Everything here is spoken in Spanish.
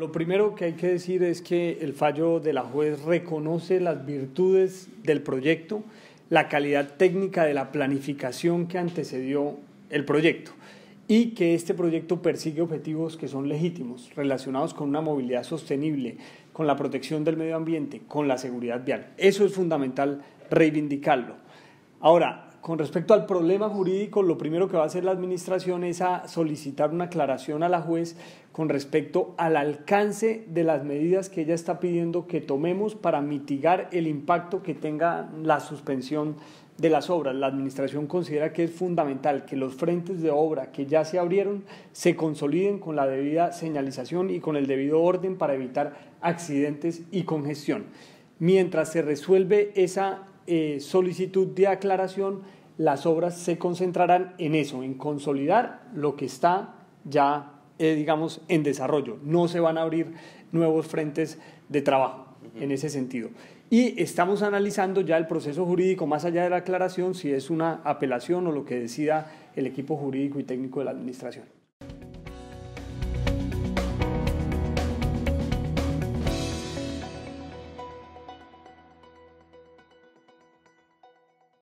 Lo primero que hay que decir es que el fallo de la juez reconoce las virtudes del proyecto, la calidad técnica de la planificación que antecedió el proyecto y que este proyecto persigue objetivos que son legítimos, relacionados con una movilidad sostenible, con la protección del medio ambiente, con la seguridad vial. Eso es fundamental reivindicarlo. Ahora, con respecto al problema jurídico, lo primero que va a hacer la administración es a solicitar una aclaración a la juez con respecto al alcance de las medidas que ella está pidiendo que tomemos para mitigar el impacto que tenga la suspensión de las obras. La administración considera que es fundamental que los frentes de obra que ya se abrieron se consoliden con la debida señalización y con el debido orden para evitar accidentes y congestión. Mientras se resuelve esa eh, solicitud de aclaración, las obras se concentrarán en eso, en consolidar lo que está ya, eh, digamos, en desarrollo. No se van a abrir nuevos frentes de trabajo en ese sentido. Y estamos analizando ya el proceso jurídico, más allá de la aclaración, si es una apelación o lo que decida el equipo jurídico y técnico de la Administración.